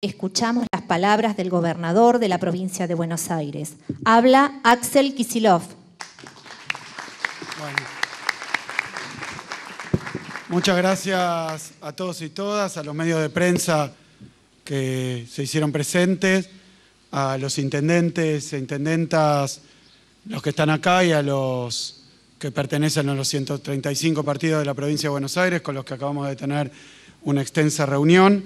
escuchamos las palabras del gobernador de la provincia de Buenos Aires. Habla Axel Kisilov. Muchas gracias a todos y todas, a los medios de prensa que se hicieron presentes, a los intendentes e intendentas, los que están acá y a los que pertenecen a los 135 partidos de la provincia de Buenos Aires, con los que acabamos de tener una extensa reunión.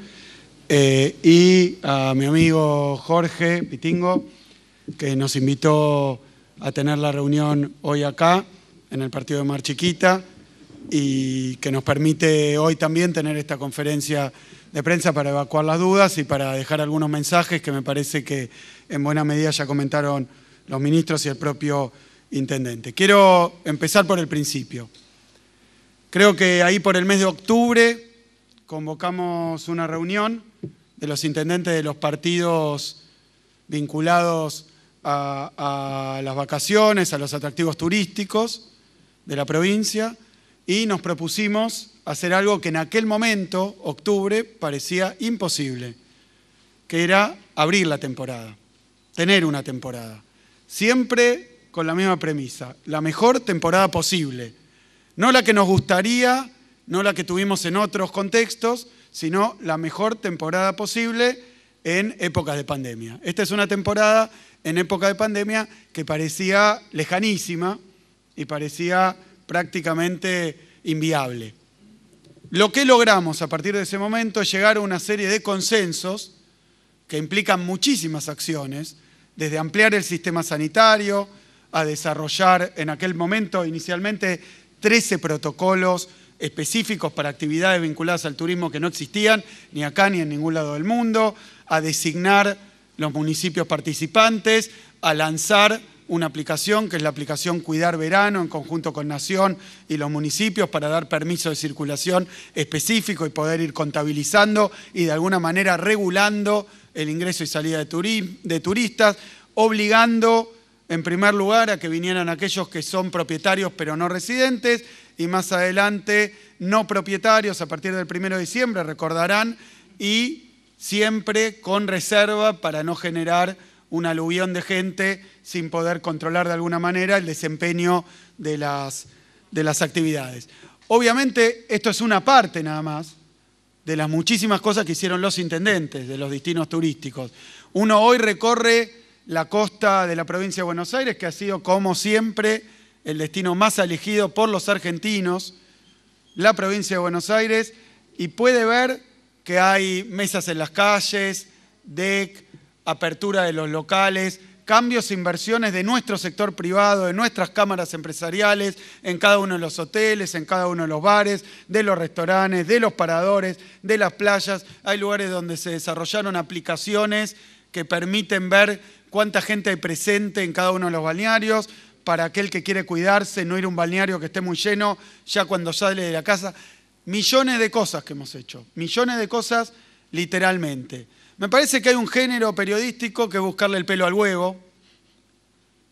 Eh, y a mi amigo Jorge Pitingo, que nos invitó a tener la reunión hoy acá, en el partido de Mar Chiquita, y que nos permite hoy también tener esta conferencia de prensa para evacuar las dudas y para dejar algunos mensajes que me parece que en buena medida ya comentaron los ministros y el propio intendente. Quiero empezar por el principio. Creo que ahí por el mes de octubre convocamos una reunión de los intendentes de los partidos vinculados a, las vacaciones, a los atractivos turísticos de la provincia, y nos propusimos hacer algo que en aquel momento, octubre, parecía imposible, que era abrir la temporada, tener una temporada, siempre con la misma premisa, la mejor temporada posible, no la que nos gustaría, no la que tuvimos en otros contextos, sino la mejor temporada posible en épocas de pandemia. Esta es una temporada en época de pandemia que parecía lejanísima y parecía prácticamente inviable. Lo que logramos a partir de ese momento es llegar a una serie de consensos que implican muchísimas acciones, desde ampliar el sistema sanitario, a desarrollar en aquel momento inicialmente 13 protocolos específicos para actividades vinculadas al turismo que no existían, ni acá ni en ningún lado del mundo, a designar los municipios participantes, a lanzar una aplicación que es la aplicación Cuidar Verano en conjunto con Nación y los municipios para dar permiso de circulación específico y poder ir contabilizando y de alguna manera regulando el ingreso y salida de, de turistas, obligando en primer lugar a que vinieran aquellos que son propietarios pero no residentes y más adelante no propietarios a partir del 1 de diciembre, recordarán, y siempre con reserva para no generar un aluvión de gente sin poder controlar de alguna manera el desempeño de las, de las actividades. Obviamente esto es una parte nada más de las muchísimas cosas que hicieron los intendentes de los destinos turísticos. Uno hoy recorre la costa de la provincia de Buenos Aires, que ha sido como siempre el destino más elegido por los argentinos, la provincia de Buenos Aires, y puede ver que hay mesas en las calles, DEC, apertura de los locales, cambios e inversiones de nuestro sector privado, de nuestras cámaras empresariales, en cada uno de los hoteles, en cada uno de los bares, de los restaurantes, de los paradores, de las playas. Hay lugares donde se desarrollaron aplicaciones que permiten ver cuánta gente hay presente en cada uno de los balnearios para aquel que quiere cuidarse, no ir a un balneario que esté muy lleno, ya cuando sale de la casa. Millones de cosas que hemos hecho, millones de cosas literalmente. Me parece que hay un género periodístico que buscarle el pelo al huevo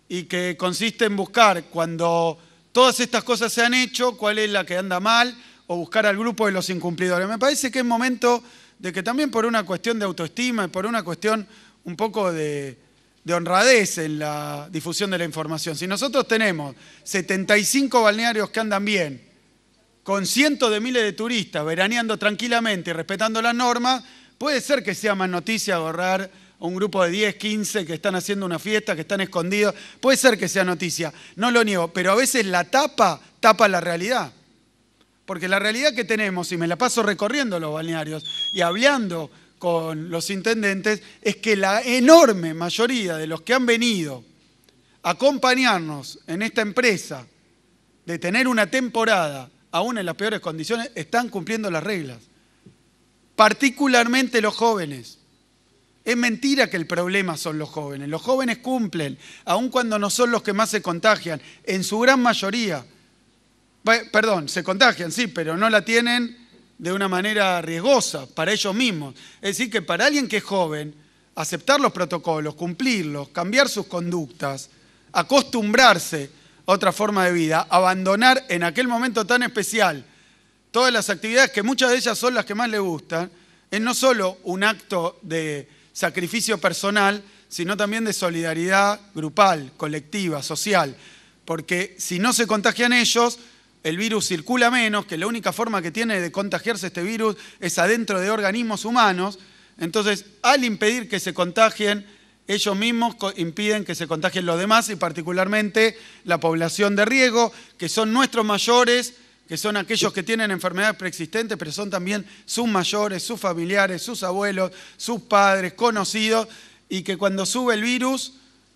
y que consiste en buscar cuando todas estas cosas se han hecho, cuál es la que anda mal o buscar al grupo de los incumplidores. Me parece que es momento de que también por una cuestión de autoestima y por una cuestión un poco de, de honradez en la difusión de la información. Si nosotros tenemos 75 balnearios que andan bien, con cientos de miles de turistas veraneando tranquilamente y respetando las normas, puede ser que sea más noticia agarrar a un grupo de 10, 15 que están haciendo una fiesta, que están escondidos. Puede ser que sea noticia, no lo niego, pero a veces la tapa tapa la realidad. Porque la realidad que tenemos, y me la paso recorriendo los balnearios y hablando con los intendentes es que la enorme mayoría de los que han venido a acompañarnos en esta empresa de tener una temporada aún en las peores condiciones están cumpliendo las reglas, particularmente los jóvenes. Es mentira que el problema son los jóvenes. Los jóvenes cumplen, aun cuando no son los que más se contagian, en su gran mayoría. Perdón, se contagian, sí, pero no la tienen de una manera riesgosa para ellos mismos. Es decir, que para alguien que es joven, aceptar los protocolos, cumplirlos, cambiar sus conductas, acostumbrarse a otra forma de vida, abandonar en aquel momento tan especial todas las actividades que muchas de ellas son las que más le gustan, es no solo un acto de sacrificio personal, sino también de solidaridad grupal, colectiva, social, porque si no se contagian ellos, el virus circula menos, que la única forma que tiene de contagiarse este virus es adentro de organismos humanos, entonces al impedir que se contagien, ellos mismos impiden que se contagien los demás y particularmente la población de riesgo, que son nuestros mayores, que son aquellos que tienen enfermedades preexistentes, pero son también sus mayores, sus familiares, sus abuelos, sus padres, conocidos, y que cuando sube el virus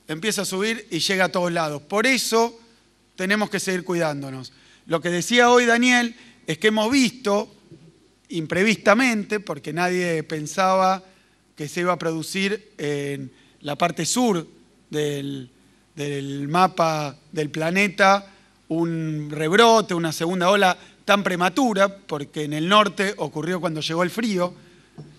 empieza a subir y llega a todos lados. Por eso tenemos que seguir cuidándonos. Lo que decía hoy Daniel es que hemos visto, imprevistamente, porque nadie pensaba que se iba a producir en la parte sur del, mapa del planeta un rebrote, una segunda ola tan prematura, porque en el norte ocurrió cuando llegó el frío,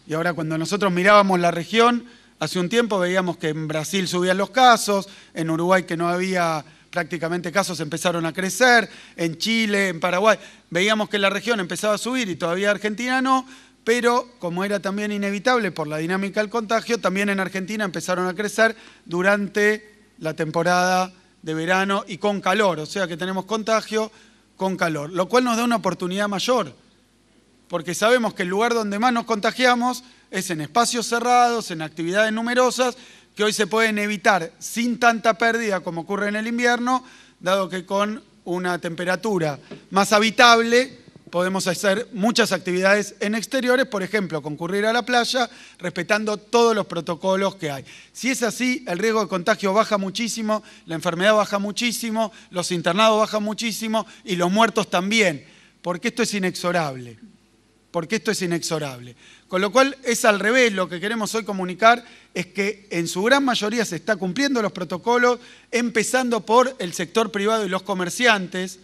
y ahora cuando nosotros mirábamos la región, hace un tiempo veíamos que en Brasil subían los casos, en Uruguay que no había prácticamente casos empezaron a crecer, en Chile, en Paraguay, veíamos que la región empezaba a subir y todavía Argentina no, pero como era también inevitable por la dinámica del contagio, también en Argentina empezaron a crecer durante la temporada de verano y con calor, o sea que tenemos contagio con calor, lo cual nos da una oportunidad mayor, porque sabemos que el lugar donde más nos contagiamos es en espacios cerrados, en actividades numerosas, que hoy se pueden evitar sin tanta pérdida como ocurre en el invierno, dado que con una temperatura más habitable podemos hacer muchas actividades en exteriores, por ejemplo, concurrir a la playa, respetando todos los protocolos que hay. Si es así, el riesgo de contagio baja muchísimo, la enfermedad baja muchísimo, los internados bajan muchísimo y los muertos también, porque esto es inexorable. Porque esto es inexorable. Con lo cual es al revés, lo que queremos hoy comunicar es que en su gran mayoría se está cumpliendo los protocolos, empezando por el sector privado y los comerciantes,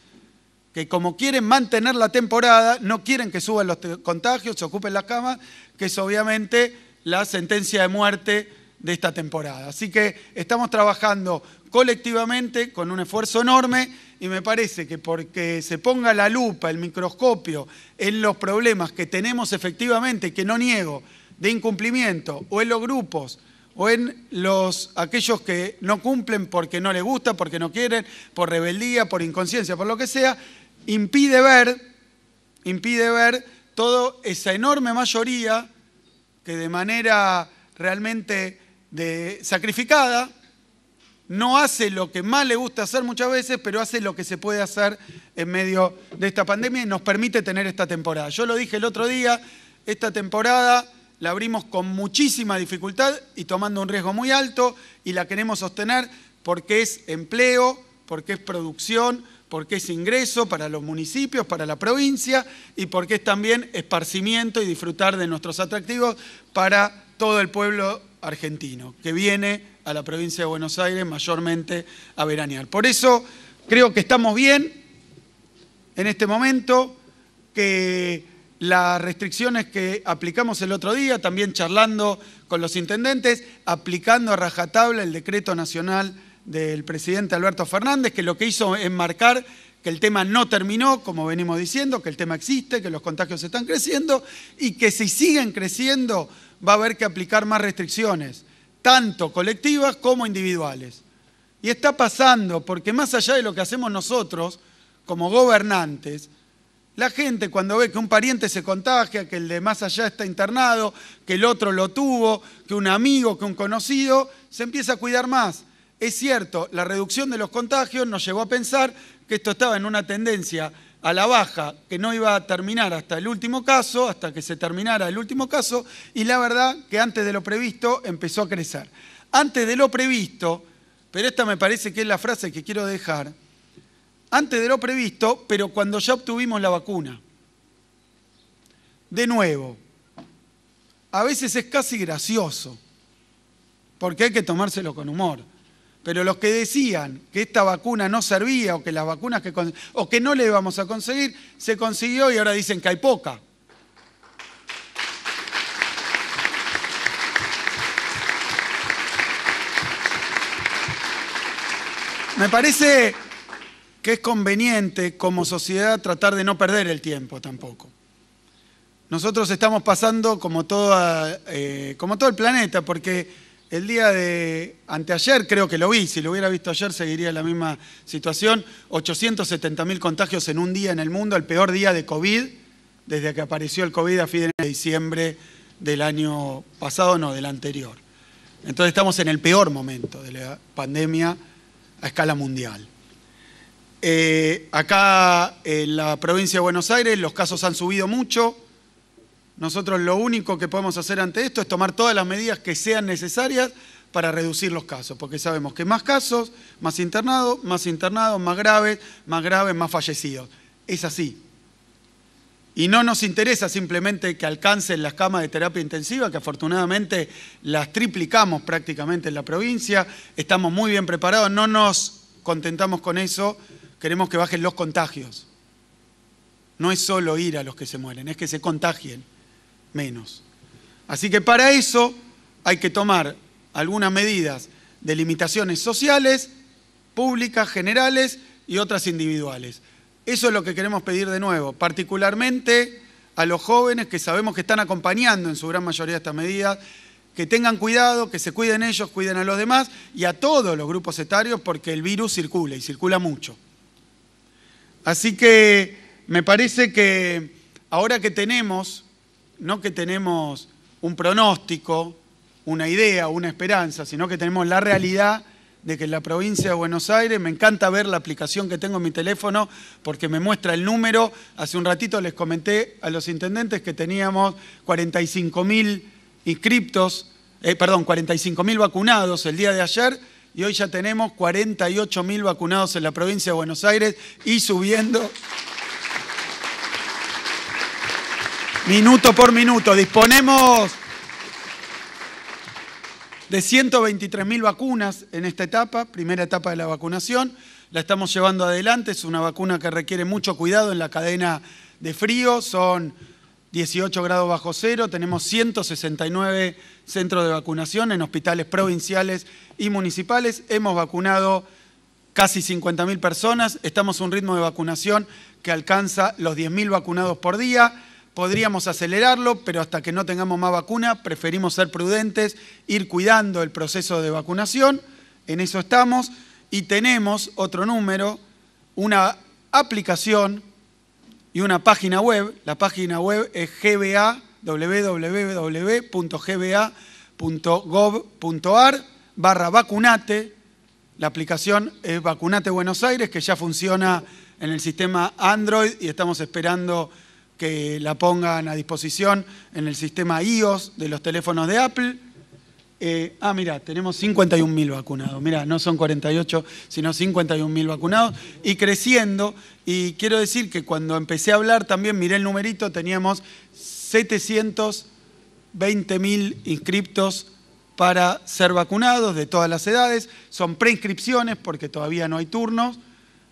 que como quieren mantener la temporada, no quieren que suban los contagios, se ocupen las camas, que es obviamente la sentencia de muerte de esta temporada. Así que estamos trabajando colectivamente, con un esfuerzo enorme, y me parece que porque se ponga la lupa, el microscopio, en los problemas que tenemos efectivamente, que no niego, de incumplimiento, o en los grupos, o en los, aquellos que no cumplen porque no les gusta, porque no quieren, por rebeldía, por inconsciencia, por lo que sea, impide ver, impide ver toda esa enorme mayoría que de manera realmente sacrificada no hace lo que más le gusta hacer muchas veces, pero hace lo que se puede hacer en medio de esta pandemia y nos permite tener esta temporada. Yo lo dije el otro día, esta temporada la abrimos con muchísima dificultad y tomando un riesgo muy alto y la queremos sostener porque es empleo, porque es producción, porque es ingreso para los municipios, para la provincia y porque es también esparcimiento y disfrutar de nuestros atractivos para todo el pueblo argentino que viene a la provincia de Buenos Aires mayormente a veranear. Por eso creo que estamos bien en este momento, que las restricciones que aplicamos el otro día, también charlando con los intendentes, aplicando a rajatabla el decreto nacional del presidente Alberto Fernández, que lo que hizo es marcar que el tema no terminó, como venimos diciendo, que el tema existe, que los contagios están creciendo y que si siguen creciendo va a haber que aplicar más restricciones, tanto colectivas como individuales. Y está pasando, porque más allá de lo que hacemos nosotros como gobernantes, la gente cuando ve que un pariente se contagia, que el de más allá está internado, que el otro lo tuvo, que un amigo, que un conocido, se empieza a cuidar más. Es cierto, la reducción de los contagios nos llevó a pensar que esto estaba en una tendencia a la baja que no iba a terminar hasta el último caso, hasta que se terminara el último caso, y la verdad que antes de lo previsto empezó a crecer. Antes de lo previsto, pero esta me parece que es la frase que quiero dejar, antes de lo previsto, pero cuando ya obtuvimos la vacuna. De nuevo, a veces es casi gracioso, porque hay que tomárselo con humor. Pero los que decían que esta vacuna no servía o que las vacunas que o que no le íbamos a conseguir, se consiguió y ahora dicen que hay poca. Me parece que es conveniente como sociedad tratar de no perder el tiempo tampoco. Nosotros estamos pasando como, eh, como todo el planeta, porque el día de anteayer creo que lo vi, si lo hubiera visto ayer seguiría la misma situación. 870 contagios en un día en el mundo, el peor día de COVID desde que apareció el COVID a fines de diciembre del año pasado, no, del anterior. Entonces estamos en el peor momento de la pandemia a escala mundial. Eh, acá en la provincia de Buenos Aires los casos han subido mucho, nosotros lo único que podemos hacer ante esto es tomar todas las medidas que sean necesarias para reducir los casos, porque sabemos que más casos, más internados, más internados, más graves, más graves, más fallecidos. Es así. Y no nos interesa simplemente que alcancen las camas de terapia intensiva, que afortunadamente las triplicamos prácticamente en la provincia, estamos muy bien preparados, no nos contentamos con eso, queremos que bajen los contagios. No es solo ir a los que se mueren, es que se contagien menos. Así que para eso hay que tomar algunas medidas de limitaciones sociales, públicas, generales y otras individuales. Eso es lo que queremos pedir de nuevo, particularmente a los jóvenes que sabemos que están acompañando en su gran mayoría estas medidas, que tengan cuidado, que se cuiden ellos, cuiden a los demás y a todos los grupos etarios porque el virus circula y circula mucho. Así que me parece que ahora que tenemos no que tenemos un pronóstico, una idea, una esperanza, sino que tenemos la realidad de que en la provincia de Buenos Aires me encanta ver la aplicación que tengo en mi teléfono porque me muestra el número. Hace un ratito les comenté a los intendentes que teníamos 45.000 inscriptos, eh, perdón, 45.000 vacunados el día de ayer y hoy ya tenemos 48.000 vacunados en la provincia de Buenos Aires y subiendo. minuto por minuto. Disponemos de 123 mil vacunas en esta etapa, primera etapa de la vacunación. La estamos llevando adelante, es una vacuna que requiere mucho cuidado en la cadena de frío, son 18 grados bajo cero, tenemos 169 centros de vacunación en hospitales provinciales y municipales, hemos vacunado casi 50.000 personas, estamos a un ritmo de vacunación que alcanza los 10.000 vacunados por día, podríamos acelerarlo, pero hasta que no tengamos más vacuna, preferimos ser prudentes, ir cuidando el proceso de vacunación, en eso estamos, y tenemos otro número, una aplicación y una página web, la página web es gba, www.gba.gov.ar barra vacunate, la aplicación es Vacunate Buenos Aires, que ya funciona en el sistema Android y estamos esperando que la pongan a disposición en el sistema iOS de los teléfonos de Apple. Eh, ah, mira, tenemos 51.000 vacunados. Mira, no son 48, sino 51.000 vacunados y creciendo. Y quiero decir que cuando empecé a hablar también miré el numerito, teníamos 720.000 inscriptos para ser vacunados de todas las edades. Son preinscripciones porque todavía no hay turnos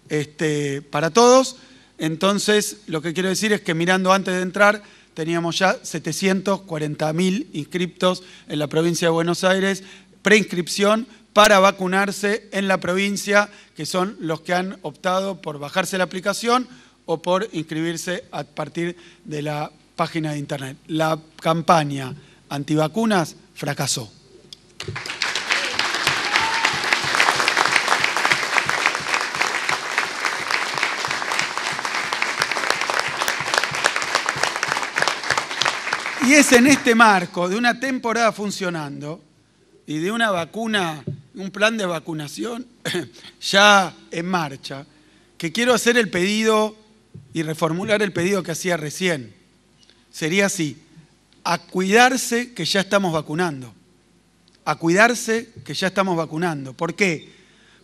este, para todos. Entonces, lo que quiero decir es que mirando antes de entrar, teníamos ya 740.000 inscriptos en la provincia de Buenos Aires, preinscripción para vacunarse en la provincia, que son los que han optado por bajarse la aplicación o por inscribirse a partir de la página de internet. La campaña antivacunas fracasó. Y es en este marco de una temporada funcionando y de una vacuna, un plan de vacunación ya en marcha, que quiero hacer el pedido y reformular el pedido que hacía recién. Sería así, a cuidarse que ya estamos vacunando. A cuidarse que ya estamos vacunando. ¿Por qué?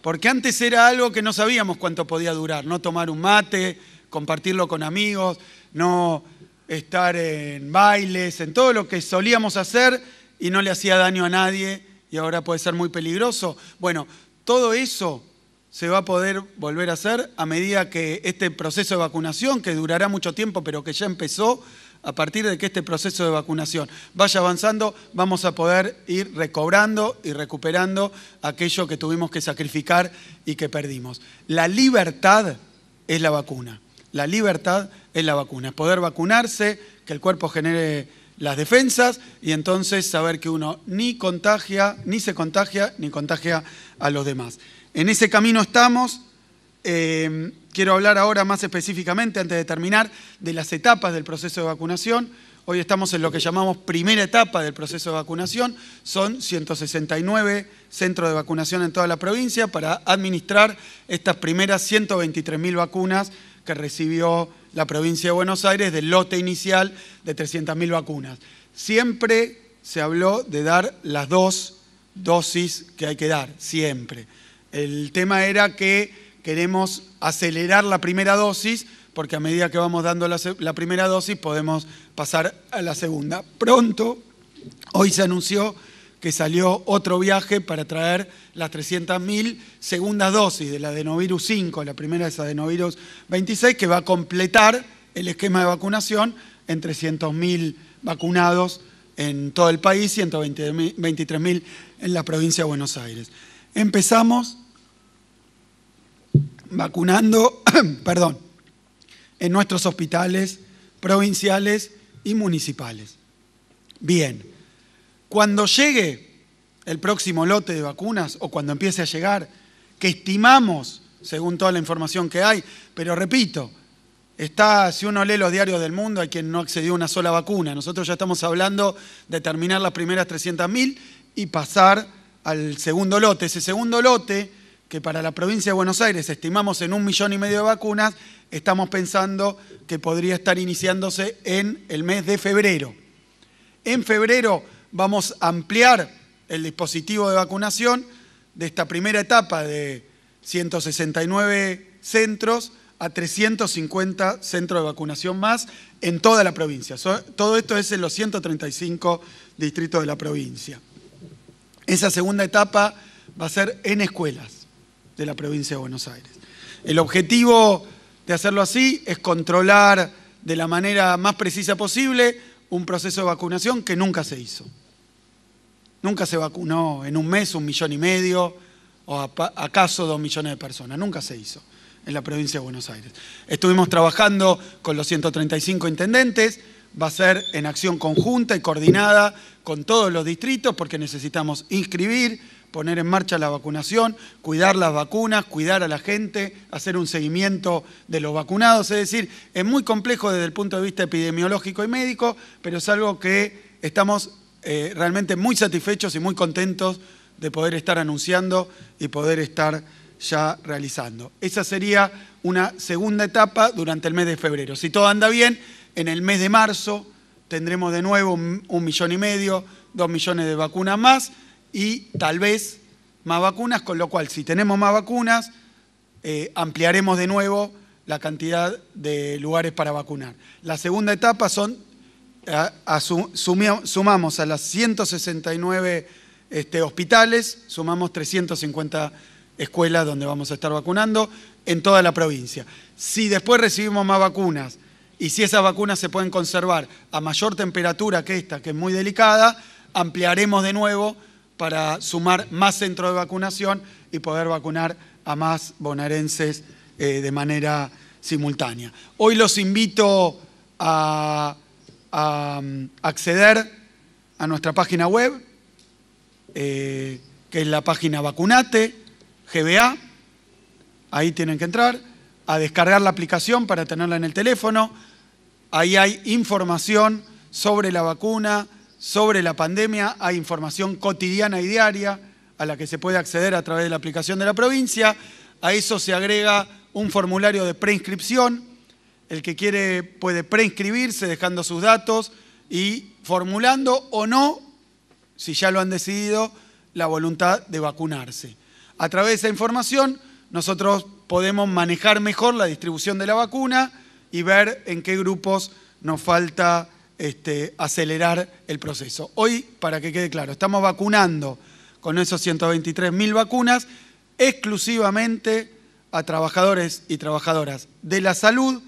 Porque antes era algo que no sabíamos cuánto podía durar, no tomar un mate, compartirlo con amigos, no estar en bailes, en todo lo que solíamos hacer y no le hacía daño a nadie y ahora puede ser muy peligroso. Bueno, todo eso se va a poder volver a hacer a medida que este proceso de vacunación, que durará mucho tiempo, pero que ya empezó, a partir de que este proceso de vacunación vaya avanzando, vamos a poder ir recobrando y recuperando aquello que tuvimos que sacrificar y que perdimos. La libertad es la vacuna la libertad es la vacuna, es poder vacunarse, que el cuerpo genere las defensas y entonces saber que uno ni contagia, ni se contagia, ni contagia a los demás. En ese camino estamos. Eh, quiero hablar ahora más específicamente, antes de terminar, de las etapas del proceso de vacunación. Hoy estamos en lo que llamamos primera etapa del proceso de vacunación. Son 169 centros de vacunación en toda la provincia para administrar estas primeras 123.000 vacunas que recibió la provincia de Buenos Aires del lote inicial de 300.000 vacunas. Siempre se habló de dar las dos dosis que hay que dar, siempre. El tema era que queremos acelerar la primera dosis porque a medida que vamos dando la, la primera dosis podemos pasar a la segunda. Pronto, hoy se anunció que salió otro viaje para traer las 300.000 segundas dosis de la adenovirus 5, la primera es adenovirus 26, que va a completar el esquema de vacunación en 300.000 vacunados en todo el país, 123.000 en la provincia de Buenos Aires. Empezamos vacunando, perdón, en nuestros hospitales provinciales y municipales. Bien. Cuando llegue el próximo lote de vacunas o cuando empiece a llegar, que estimamos según toda la información que hay, pero repito, está, si uno lee los diarios del mundo, hay quien no accedió a una sola vacuna. Nosotros ya estamos hablando de terminar las primeras 300.000 y pasar al segundo lote. Ese segundo lote, que para la provincia de Buenos Aires estimamos en un millón y medio de vacunas, estamos pensando que podría estar iniciándose en el mes de febrero. En febrero vamos a ampliar el dispositivo de vacunación de esta primera etapa de 169 centros a 350 centros de vacunación más en toda la provincia. Todo esto es en los 135 distritos de la provincia. Esa segunda etapa va a ser en escuelas de la provincia de Buenos Aires. El objetivo de hacerlo así es controlar de la manera más precisa posible un proceso de vacunación que nunca se hizo. Nunca se vacunó en un mes un millón y medio o acaso dos millones de personas. Nunca se hizo en la provincia de Buenos Aires. Estuvimos trabajando con los 135 intendentes, va a ser en acción conjunta y coordinada con todos los distritos porque necesitamos inscribir, poner en marcha la vacunación, cuidar las vacunas, cuidar a la gente, hacer un seguimiento de los vacunados. Es decir, es muy complejo desde el punto de vista epidemiológico y médico, pero es algo que estamos eh, realmente muy satisfechos y muy contentos de poder estar anunciando y poder estar ya realizando. Esa sería una segunda etapa durante el mes de febrero. Si todo anda bien, en el mes de marzo tendremos de nuevo un, millón y medio, dos millones de vacunas más y tal vez más vacunas, con lo cual si tenemos más vacunas, eh, ampliaremos de nuevo la cantidad de lugares para vacunar. La segunda etapa son sumamos a las 169 este, hospitales, sumamos 350 escuelas donde vamos a estar vacunando en toda la provincia. Si después recibimos más vacunas y si esas vacunas se pueden conservar a mayor temperatura que esta, que es muy delicada, ampliaremos de nuevo para sumar más centros de vacunación y poder vacunar a más bonaerenses eh, de manera simultánea. Hoy los invito a a um, acceder a nuestra página web, eh, que es la página Vacunate, GBA, ahí tienen que entrar, a descargar la aplicación para tenerla en el teléfono, ahí hay información sobre la vacuna, sobre la pandemia, hay información cotidiana y diaria a la que se puede acceder a través de la aplicación de la provincia, a eso se agrega un formulario de preinscripción, el que quiere puede preinscribirse dejando sus datos y formulando o no, si ya lo han decidido, la voluntad de vacunarse. A través de esa información nosotros podemos manejar mejor la distribución de la vacuna y ver en qué grupos nos falta este, acelerar el proceso. Hoy, para que quede claro, estamos vacunando con esos 123.000 vacunas exclusivamente a trabajadores y trabajadoras de la salud,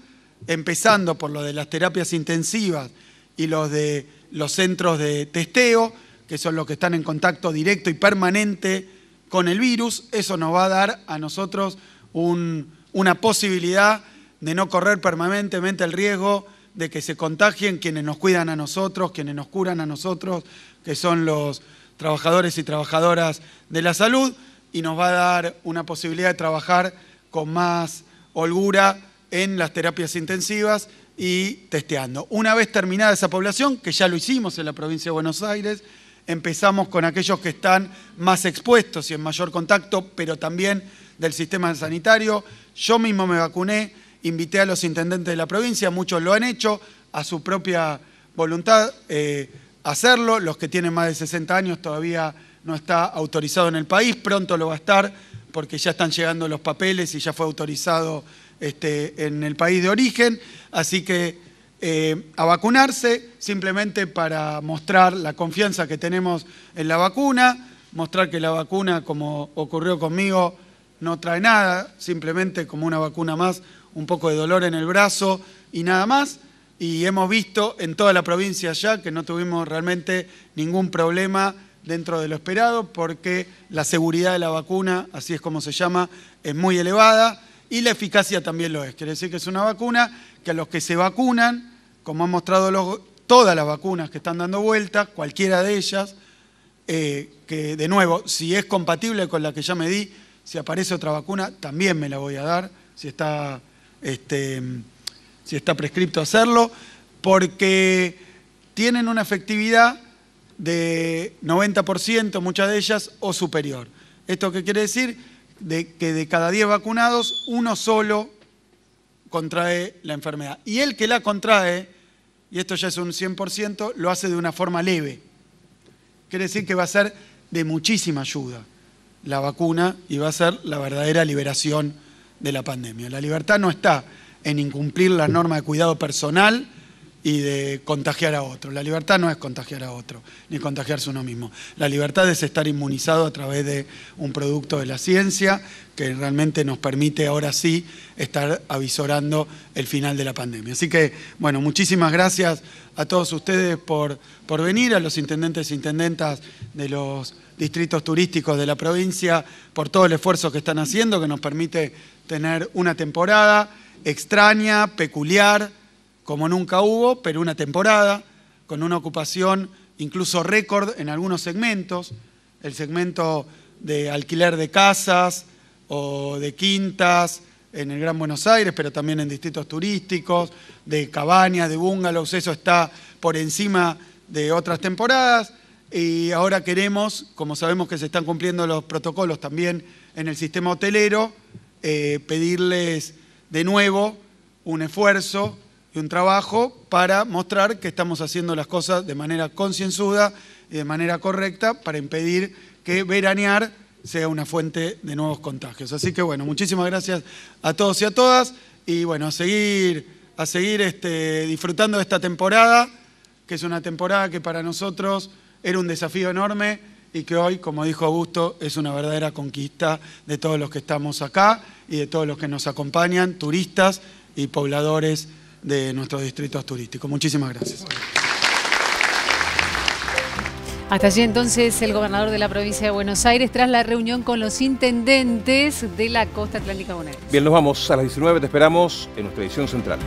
empezando por lo de las terapias intensivas y los de los centros de testeo, que son los que están en contacto directo y permanente con el virus, eso nos va a dar a nosotros una posibilidad de no correr permanentemente el riesgo de que se contagien quienes nos cuidan a nosotros, quienes nos curan a nosotros, que son los trabajadores y trabajadoras de la salud, y nos va a dar una posibilidad de trabajar con más holgura en las terapias intensivas y testeando. Una vez terminada esa población, que ya lo hicimos en la provincia de Buenos Aires, empezamos con aquellos que están más expuestos y en mayor contacto, pero también del sistema sanitario. Yo mismo me vacuné, invité a los intendentes de la provincia, muchos lo han hecho, a su propia voluntad eh, hacerlo. Los que tienen más de 60 años todavía no está autorizado en el país, pronto lo va a estar porque ya están llegando los papeles y ya fue autorizado este, en el país de origen, así que eh, a vacunarse simplemente para mostrar la confianza que tenemos en la vacuna, mostrar que la vacuna, como ocurrió conmigo, no trae nada, simplemente como una vacuna más, un poco de dolor en el brazo y nada más. Y hemos visto en toda la provincia ya que no tuvimos realmente ningún problema dentro de lo esperado porque la seguridad de la vacuna, así es como se llama, es muy elevada y la eficacia también lo es. Quiere decir que es una vacuna que a los que se vacunan, como han mostrado todas las vacunas que están dando vuelta cualquiera de ellas, eh, que de nuevo, si es compatible con la que ya me di, si aparece otra vacuna, también me la voy a dar, si está, este, si está prescripto hacerlo, porque tienen una efectividad de 90%, muchas de ellas, o superior. ¿Esto qué quiere decir? de que de cada 10 vacunados, uno solo contrae la enfermedad. Y el que la contrae, y esto ya es un 100%, lo hace de una forma leve. Quiere decir que va a ser de muchísima ayuda la vacuna y va a ser la verdadera liberación de la pandemia. La libertad no está en incumplir la norma de cuidado personal, y de contagiar a otro. La libertad no es contagiar a otro, ni contagiarse uno mismo. La libertad es estar inmunizado a través de un producto de la ciencia que realmente nos permite ahora sí estar avisorando el final de la pandemia. Así que, bueno, muchísimas gracias a todos ustedes por, por venir, a los intendentes e intendentas de los distritos turísticos de la provincia, por todo el esfuerzo que están haciendo, que nos permite tener una temporada extraña, peculiar, como nunca hubo, pero una temporada, con una ocupación incluso récord en algunos segmentos, el segmento de alquiler de casas o de quintas en el Gran Buenos Aires, pero también en distritos turísticos, de cabañas, de bungalows, eso está por encima de otras temporadas. Y ahora queremos, como sabemos que se están cumpliendo los protocolos también en el sistema hotelero, eh, pedirles de nuevo un esfuerzo y un trabajo para mostrar que estamos haciendo las cosas de manera concienzuda y de manera correcta para impedir que veranear sea una fuente de nuevos contagios. Así que bueno, muchísimas gracias a todos y a todas y bueno, a seguir, a seguir este, disfrutando de esta temporada, que es una temporada que para nosotros era un desafío enorme y que hoy, como dijo Augusto, es una verdadera conquista de todos los que estamos acá y de todos los que nos acompañan, turistas y pobladores de nuestros distritos turísticos. Muchísimas gracias. Hasta allí entonces el gobernador de la provincia de Buenos Aires tras la reunión con los intendentes de la costa atlántica bonaerense. Bien, nos vamos a las 19, te esperamos en nuestra edición central.